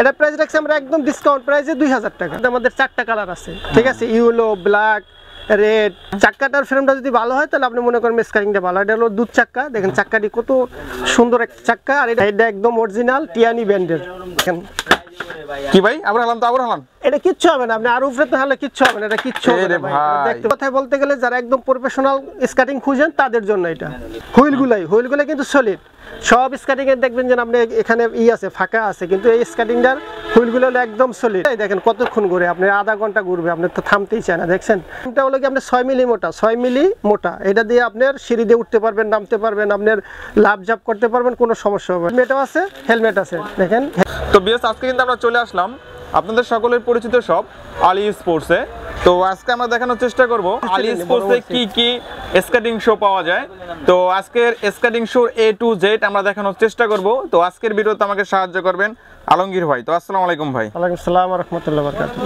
এটা প্রাইস রাখছি আমরা একদম ডিসকাউন্ট প্রাইসে দুই হাজার টাকা আমাদের চারটা কালার আছে ঠিক আছে ইউলো ব্ল্যাক রেড চাক্কাটার ফ্রেমটা যদি ভালো হয় তাহলে আপনি মনে করেন স্কারিংটা ভালো এটা হলো দুধ চাক্কা দেখেন চাক্কাটি কত সুন্দর একটা চাক্কা আর এটা একদম অরিজিনাল টিয়ানি ব্যান্ডের দেখেন কি ভাই আবার হলাম তো আবার হলাম এটা কিচ্ছু হবে না আপনি আর উপরে তো হলে কিচ্ছু হবে না এটা কিচ্ছু হবে না দেখতে কথাই বলতে গেলে যারা একদম প্রফেশনাল স্কাটিং খুঁজেন তাদের জন্য এটা হুইলগুলাই গুলাই কিন্তু সলিড সব স্কাটিংয়ের দেখবেন যে আপনি এখানে ই আছে ফাঁকা আছে কিন্তু এই স্কাটিংটার হুইলগুলো গুলো একদম সলিড দেখেন কতক্ষণ ঘুরে আপনি আধা ঘন্টা ঘুরবে আপনি তো থামতেই চায় না দেখছেন এটা হলো কি আপনি ছয় মিলি মোটা ছয় মিলি মোটা এটা দিয়ে আপনার সিঁড়ি দিয়ে উঠতে পারবেন নামতে পারবেন আপনার লাভ জাপ করতে পারবেন কোনো সমস্যা হবে হেলমেটও আছে হেলমেট আছে দেখেন তো বিএস আজকে কিন্তু আমরা চলে আসলাম আপনাদের সকলের পরিচিত সব আলী স্পোর্টসে তো আজকে আমরা দেখানোর চেষ্টা করবো আলি কি কি স্কেটিং শো পাওয়া যায় তো আজকের skating show A to Z আমরা দেখানোর চেষ্টা করব তো আজকের ভিডিওতে আমাকে সাহায্য করবেন আলমগীর ভাই তো আলাইকুম ভাই আসসালাম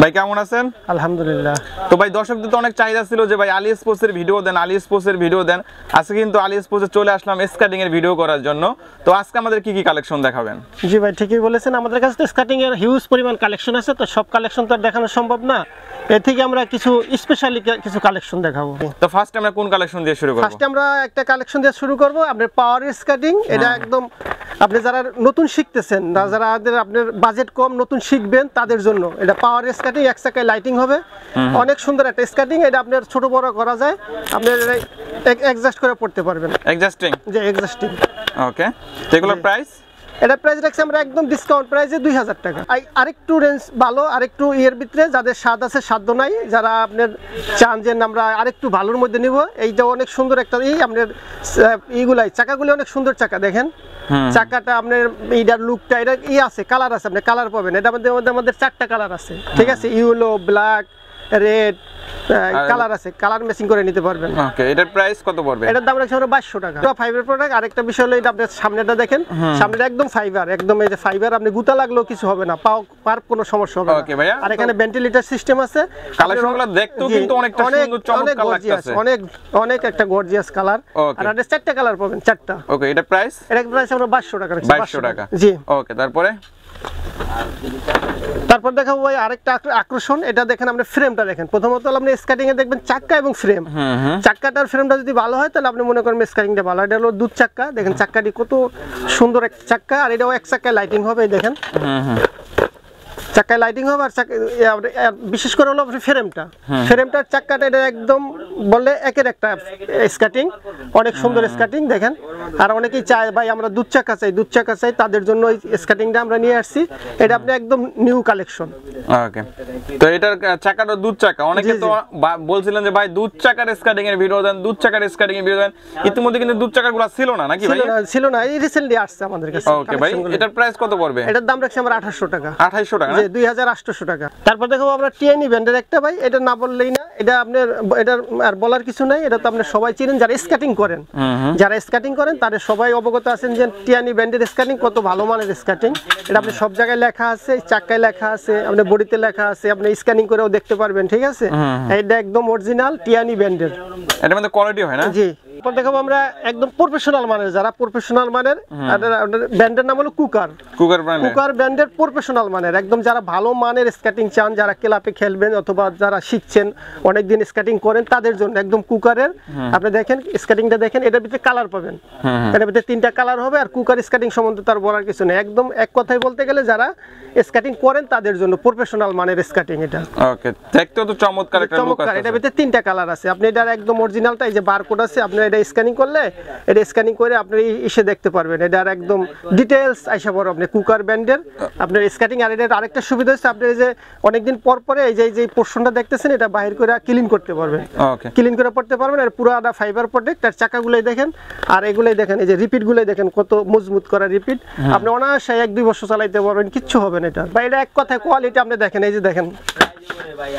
ভাই কেমন আছেন আলহামদুলিল্লাহ তো ভাই দর্শকদের তো অনেক চাহিদা ছিল যে ভাই আলি স্পোর্টসের ভিডিও দেন আলি স্পোর্টসের ভিডিও দেন আজকে কিন্তু আলি স্পোর্টসে চলে আসলাম স্কেটিং এর ভিডিও করার জন্য তো আজকে আমাদের কি কি কালেকশন দেখাবেন জি ভাই ঠিকই বলেছেন আমাদের কাছে তো স্কেটিং এর হিউজ পরিমাণ কালেকশন আছে তো সব কালেকশন তো দেখানো সম্ভব না এর থেকে আমরা কিছু স্পেশালি কিছু কালেকশন দেখাবো তো ফার্স্ট আমরা কোন কালেকশন দিয়ে শুরু করব ফার্স্ট আমরা একটা কালেকশন দিয়ে শুরু করব আপনার পাওয়ার স্কেটিং এটা হ্যাঁ। একদম আপনি যারা নতুন শিখতেছেন যারা আপনার বাজেট কম নতুন শিখবেন তাদের জন্য এটা পাওয়ার স্কেটিং এক লাইটিং হবে অনেক সুন্দর একটা স্কেটিং এটা আপনার ছোট বড় করা যায় আপনার অ্যাডজাস্ট করে পড়তে পারবেন যে ওকে এগুলোর প্রাইস এটা প্রাইস রাখছি আমরা একদম ডিসকাউন্ট প্রাইসে দুই হাজার টাকা আরেকটু রেঞ্জ ভালো আরেকটু ইয়ের ভিতরে যাদের স্বাদ আছে সাধ্য নাই যারা আপনার চান যে আমরা আরেকটু ভালোর মধ্যে নিব এইটা অনেক সুন্দর একটা এই আপনার ইগুলাই চাকাগুলি অনেক সুন্দর চাকা দেখেন চাকাটা আপনার এইটার লুকটা এটা ই আছে কালার আছে আপনি কালার পাবেন এটা আমাদের আমাদের চারটা কালার আছে ঠিক আছে ইউলো ব্ল্যাক রেড কালার আছে কালার ম্যাচিং করে নিতে পারবেন ওকে এটার প্রাইস কত পড়বে এটার দাম রাখছি আমরা 2200 টাকা এটা ফাইবার প্রোডাক্ট আরেকটা বিষয় হলো এটা আপনি সামনেটা দেখেন সামনেটা একদম ফাইবার একদম এই যে ফাইবার আপনি গুতা লাগলো কিছু হবে না পাও পার কোনো সমস্যা হবে না ওকে ভাইয়া আর এখানে ভেন্টিলেটর সিস্টেম আছে কালার কালেকশনগুলো দেখতেও কিন্তু অনেকটা সুন্দর চমৎকার লাগতেছে অনেক অনেক একটা গর্জিয়াস কালার আর এটা চারটা কালার পাবেন চারটা ওকে এটা প্রাইস এটার প্রাইস আমরা 2200 টাকা রাখছি 2200 টাকা জি ওকে তারপরে তারপর দেখাবো ভাই আরেকটা আকর্ষণ এটা দেখেন আপনি ফ্রেমটা দেখেন প্রথমত আপনি স্কেটিং এ দেখবেন চাক্কা এবং ফ্রেম হ্যাঁ, হ্যাঁ। চাক্কাটার ফ্রেমটা যদি ভালো হয় তাহলে আপনি মনে করেন স্কাটিংটা ভালো এটা হলো দুধ চাক্কা দেখেন চাক্কাটি কত সুন্দর এক চাক্কা আর এটাও এক চাক্কায় লাইটিং হবে দেখেন হ্যাঁ, চাক্কায় লাইটিং হবে আর বিশেষ করে হলো ফ্রেমটা ফ্রেমটার চাক্কাটা এটা একদম বললে একের একটা স্কাটিং অনেক সুন্দর স্কাটিং দেখেন আর অনেকেই চায় ভাই আমরা দুধ চাকা চাই দুধ চাকা চাই তাদের জন্য এই স্কাটিংটা আমরা নিয়ে আসছি এটা আপনি একদম নিউ কালেকশন ওকে তো এটার চাকাটা দুধ চাকা অনেকে তো বলছিলেন যে ভাই দুধ চাকার স্কেটিং এর ভিডিও দেন দুধ চাকার স্কেটিং এর ভিডিও দেন ইতিমধ্যে কিন্তু দুধ চাকাগুলো ছিল না নাকি ভাই ছিল না এই রিসেন্টলি আসছে আমাদের কাছে ওকে ভাই এটার প্রাইস কত পড়বে এটার দাম রাখছি আমরা 2800 টাকা 2800 টাকা জি 2800 টাকা তারপর দেখো আমরা টিএনই ব্র্যান্ডের একটা ভাই এটা না বললেই না এটা আপনি এটার আর বলার কিছু নাই এটা তো আপনি সবাই চিনেন যারা স্কেটিং করেন যারা স্কেটিং করেন করেন তাদের সবাই অবগত আছেন যে টিয়ানি ব্যান্ডের স্কাটিং কত ভালো মানের স্কাটিং এটা আপনি সব জায়গায় লেখা আছে চাকায় লেখা আছে আপনার বডিতে লেখা আছে আপনি স্ক্যানিং করেও দেখতে পারবেন ঠিক আছে এটা একদম অরিজিনাল টিয়ানি ব্যান্ডের এটা মানে কোয়ালিটি হয় না জি এরপর আমরা একদম প্রফেশনাল মানের যারা প্রফেশনাল মানের হ্যাঁ। ব্র্যান্ডের নাম হলো কুকার কুকার কুকার ব্র্যান্ডের প্রফেশনাল মানের একদম যারা ভালো মানের স্কেটিং চান যারা খেলবেন অথবা যারা শিখছেন স্কেটিং করেন তাদের জন্য একদম কুকারের হ্যাঁ। আপনি দেখেন স্কেটিংটা দেখেন এটার ভিতরে কালার পাবেন হ্যাঁ, এটার ভিতরে তিনটা কালার হবে আর কুকার স্কেটিং সম্বন্ধে তার বলার কিছু নেই একদম এক কথায় বলতে গেলে যারা স্কেটিং করেন তাদের জন্য প্রফেশনাল মানের স্কেটিং এটা ওকে দেখতে তো চমৎকার চমৎকার এটার ভিতরে তিনটা কালার আছে আপনি এটার একদম অরিজিনালটা এই যে বারকোড আছে আপনি এটা স্ক্যানিং করলে এটা স্ক্যানিং করে আপনার এসে দেখতে পারবেন এটা আর একদম ডিটেলস আইসা পড়ো আপনি কুকার ব্যান্ডের আপনার স্ক্যানিং আর এটা আরেকটা সুবিধা হচ্ছে আপনি যে অনেকদিন পর পরে এই যে যে পোর্শনটা দেখতেছেন এটা বাহির করে ক্লিন করতে পারবেন ক্লিন করে পড়তে পারবেন আর পুরো আটা ফাইবার প্রোডাক্ট আর চাকাগুলোই দেখেন আর এগুলোই দেখেন এই যে রিপিটগুলোই দেখেন কত মজবুত করা রিপিট আপনি অনায়াসে এক দুই বছর চালাইতে পারবেন কিচ্ছু হবে না এটা বা এটা এক কথায় কোয়ালিটি আপনি দেখেন এই যে দেখেন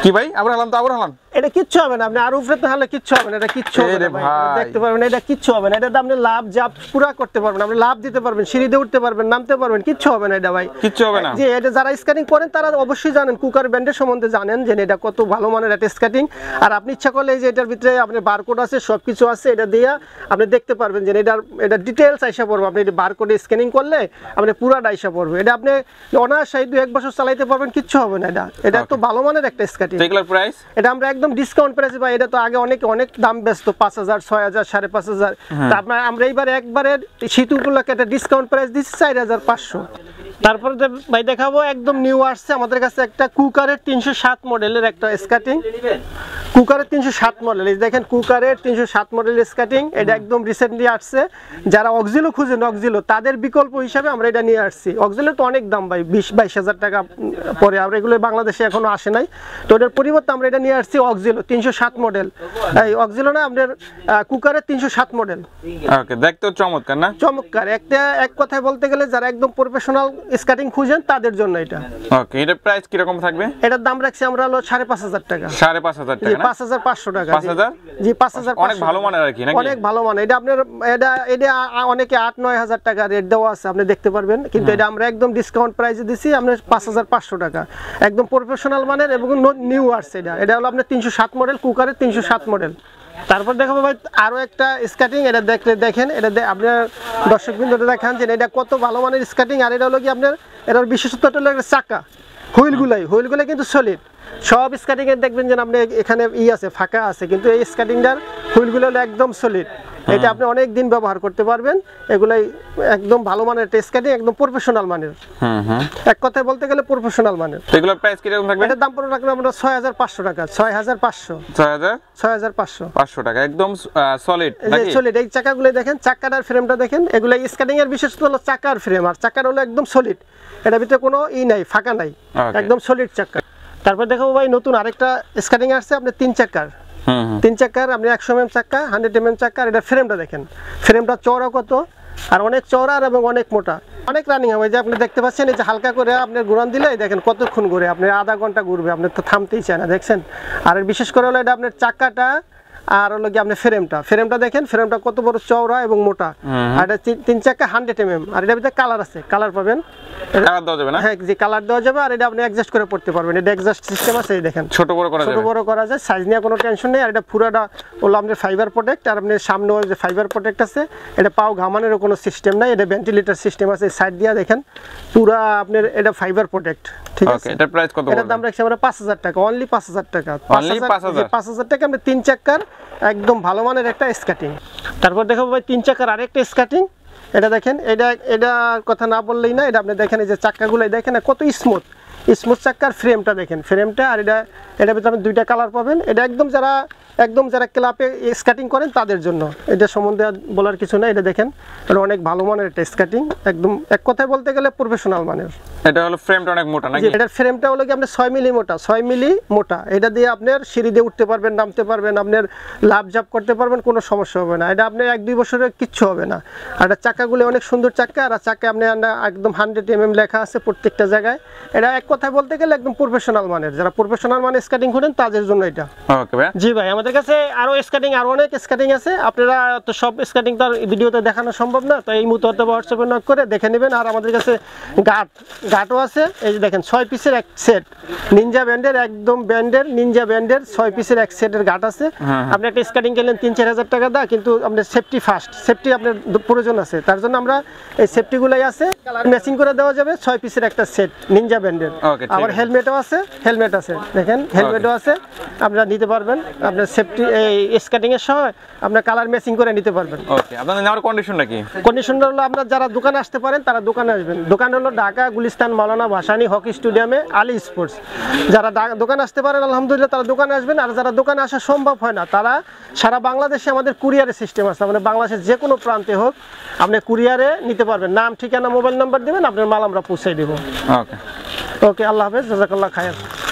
কি ভাই আবার হলাম তো আবার হলাম এটা কিচ্ছু হবে না আপনি আর উপরে তো হলে কিচ্ছু হবে না এটা কিচ্ছু হবে না ভাই দেখতে পারবেন না এটা কিচ্ছু হবে না এটা আপনি লাভ জাপ পুরো করতে পারবেন আপনি লাভ দিতে পারবেন সিঁড়িতে উঠতে পারবেন নামতে পারবেন কিচ্ছু হবে না এটা ভাই কিচ্ছু হবে না জি এটা যারা স্ক্যানিং করেন তারা অবশ্যই জানেন কুকার ব্যান্ডের সম্বন্ধে জানেন যে এটা কত ভালো মানের এটা স্ক্যানিং আর আপনি ইচ্ছা করলে যে এটার ভিতরে আপনি বারকোড আছে সবকিছু আছে এটা দিয়ে আপনি দেখতে পারবেন যে এটার এটা ডিটেইলস আইসা পড়বে আপনি এটা বারকোডে স্ক্যানিং করলে আপনি পুরাটা আইসা পড়বে এটা আপনি অনায়াসায় দু এক বছর চালাইতে পারবেন কিচ্ছু হবে না এটা এটা তো ভালো মানের একটা স্কার্টি এগুলোর প্রাইস এটা আমরা একদম ডিসকাউন্ট প্রাইসে ভাই এটা তো আগে অনেক অনেক দাম ব্যস্ত হ্যাঁ। আপনার আমরা এইবার একবারে শীত উপলক্ষে একটা ডিসকাউন্ট প্রাইস দিচ্ছি পাঁচশো তারপরে ভাই দেখাবো একদম নিউ আসছে আমাদের কাছে একটা কুকারের তিনশো সাত মডেলের একটা স্কাটিং কুকারের তিনশো সাত মডেল এই দেখেন কুকারের তিনশো সাত মডেল স্কাটিং এটা একদম রিসেন্টলি আসছে যারা অক্সিলো খুঁজেন অক্সিলো তাদের বিকল্প হিসাবে আমরা এটা নিয়ে আসছি অক্সিলো তো অনেক দাম ভাই বিশ বাইশ হাজার টাকা পরে আমরা এগুলো বাংলাদেশে এখনো আসে নাই তো এটার পরিবর্তে আমরা এটা নিয়ে আসছি অক্সিলো তিনশো সাত মডেল এই অক্সিলো না আপনার কুকারের তিনশো সাত মডেল ওকে চমৎকার না চমৎকার একটা এক কথায় বলতে গেলে যারা একদম প্রফেশনাল স্কাটিং খুঁজেন তাদের জন্য এটা ওকে এটার প্রাইস কিরকম থাকবে এটার দাম রাখছি আমরা হলো সাড়ে পাঁচ হাজার টাকা সাড়ে পাঁচ হাজার টাকা আপনার এটা এটা অনেকে টাকা রেট দেওয়া আছে আপনি দেখতে পারবেন কিন্তু হ্যাঁ। এটা আমরা একদম নিউ এটা এটা আপনার মডেল মডেল তারপর দেখো ভাই একটা স্কাটিং এটা দেখলে দেখেন এটা আপনার দর্শক বিন্দুটা দেখান যে এটা কত ভালো মানের স্কাটিং আর এটা হলো কি আপনার এটার বিশেষত্ব চাকা হুইলগুলাই হুইলগুলো কিন্তু সলিড সব স্কেটিংয়ের দেখবেন যে আপনি এখানে ই আছে ফাঁকা আছে কিন্তু এই স্কাটিংটার হুইলগুলো একদম সলিড হ্যাঁ। এটা আপনি অনেক দিন ব্যবহার করতে পারবেন এগুলাই একদম ভালো মানের টেস্ট কাটিং একদম প্রফেশনাল মানের হ্যাঁ, হ্যাঁ। এক কথায় বলতে গেলে প্রফেশনাল মানের এগুলোর প্রাইস কি রকম থাকবে এটা দাম পড়ে রাখলে আমরা 6500 টাকা 6500 6000 6500 500 টাকা একদম সলিড নাকি সলিড এই চাকাগুলো দেখেন চাকাটার ফ্রেমটা দেখেন এগুলা স্কেটিং এর বিশেষত্ব হলো চাকার ফ্রেম আর চাকার হলো একদম সলিড এটা ভিতরে কোনো ই নাই ফাঁকা নাই একদম সলিড চাকা তারপর দেখাবো ভাই নতুন আরেকটা স্কেটিং আসছে আপনি তিন চাকার তিন চাকার আপনি একশো এম চাক্কা হান্ড্রেড এম চাক্কা এটা ফ্রেমটা দেখেন ফ্রেমটা চওড়া কত আর অনেক চওড়া এবং অনেক মোটা অনেক রানিং হবে যে আপনি দেখতে পাচ্ছেন এই যে হালকা করে আপনি ঘুরান দিলে দেখেন কতক্ষণ ঘুরে আপনি আধা ঘন্টা ঘুরবে আপনি তো থামতেই চায় না দেখছেন আর বিশেষ করে হলো এটা আপনার চাকাটা আর হলো গিয়ে আপনি ফ্রেমটা ফ্রেমটা দেখেন ফ্রেমটা কত বড় চওড়া এবং মোটা আর এটা তিন চাকা হান্ড্রেড এম এম আর এটা ভিতরে কালার আছে কালার পাবেন কালার দেওয়া যাবে আর এটা আপনি অ্যাডজাস্ট করে পড়তে পারবেন এটা অ্যাডজাস্ট সিস্টেম আছে দেখেন ছোট বড় করা ছোট বড় করা যায় সাইজ নিয়ে কোনো টেনশন নেই আর এটা পুরোটা হলো আপনার ফাইবার আর সামনে যে ফাইবার প্রোডাক্ট আছে এটা পাও ঘামানোরও কোনো সিস্টেম নাই এটা ভেন্টিলেটর সিস্টেম আছে সাইড দিয়ে দেখেন পুরা আপনার এটা ফাইবার প্রোডাক্ট ঠিক আছে এটার দাম রাখছি আমরা হাজার টাকা অনলি হাজার টাকা পাঁচ হাজার টাকা আপনি তিন চাকার একদম ভালো মানের একটা স্কাটিং তারপর দেখো ভাই তিন চাকার আরেকটা স্কাটিং এটা দেখেন এটা এটা কথা না বললেই না এটা আপনি দেখেন এই যে চাক্কাগুলো দেখেন কত স্মুথ স্মুথ চাক্কার ফ্রেমটা দেখেন ফ্রেমটা আর এটা এটা ভিতরে আপনি দুইটা কালার পাবেন এটা একদম যারা একদম যারা ক্লাবে স্কাটিং করেন তাদের জন্য এটা সম্বন্ধে বলার কিছু না এটা দেখেন এটা অনেক ভালো মানের একটা স্কেটিং একদম এক কথায় বলতে গেলে প্রফেশনাল মানের এটা হলো ফ্রেমটা অনেক মোটা নাকি এটা ফ্রেমটা হলো কি আপনার ছয় মিলি মোটা ছয় মিলি মোটা এটা দিয়ে আপনার সিঁড়ি দিয়ে উঠতে পারবেন নামতে পারবেন আপনার লাভ জাপ করতে পারবেন কোনো সমস্যা হবে না এটা আপনার এক দুই বছরের কিচ্ছু হবে না আর চাকাগুলো অনেক সুন্দর চাকা আর চাকা আপনি একদম হান্ড্রেড এম লেখা আছে প্রত্যেকটা জায়গায় এটা এক কথায় বলতে গেলে একদম প্রফেশনাল মানের যারা প্রফেশনাল মানে স্কাটিং করেন তাদের জন্য এটা ওকে জি ভাই আমাদের কাছে আরও স্কেটিং আরও অনেক স্কেটিং আছে আপনারা তো সব স্কেটিং তো ভিডিওতে দেখানো সম্ভব না তো এই মুহূর্তে হোয়াটসঅ্যাপে নক করে দেখে নেবেন আর আমাদের কাছে গাট গাটও আছে এই যে দেখেন ছয় পিসের এক সেট নিনজা ব্যান্ডের একদম ব্যান্ডের নিনজা ব্যান্ডের ছয় পিসের এক সেটের গাট আছে হ্যাঁ, হ্যাঁ। আপনি একটা স্কেটিং কিনলেন তিন চার হাজার টাকা দা কিন্তু আপনার সেফটি ফার্স্ট সেফটি আপনার প্রয়োজন আছে তার জন্য আমরা এই সেফটিগুলোই আছে কালার ম্যাচিং করে দেওয়া যাবে ছয় পিসের একটা সেট নিনজা ব্যান্ডের আবার হেলমেটও আছে হেলমেট আছে দেখেন হেলমেটও আছে আপনারা নিতে পারবেন আপনার সেফটি এই স্কেটিং এর সময় আপনার কালার ম্যাচিং করে নিতে পারবেন ওকে আপনাদের নেওয়ার কন্ডিশন নাকি কন্ডিশন হলো আপনার যারা দোকানে আসতে পারেন তারা দোকানে আসবেন দোকান হলো ঢাকা গুলিস্তান মাওলানা ভাসানী হকি স্টেডিয়ামে আলী স্পোর্টস যারা দোকানে আসতে পারেন আলহামদুলিল্লাহ তারা দোকানে আসবেন আর যারা দোকানে আসা সম্ভব হয় না তারা সারা বাংলাদেশে আমাদের কুরিয়ারের সিস্টেম আছে মানে বাংলাদেশের যে কোনো প্রান্তে হোক আপনি কুরিয়ারে নিতে পারবেন নাম ঠিকানা মোবাইল নাম্বার দিবেন আপনার মাল আমরা পৌঁছে দেবো ওকে ওকে আল্লাহ হাফেজ জাজাকাল্লাহ খায়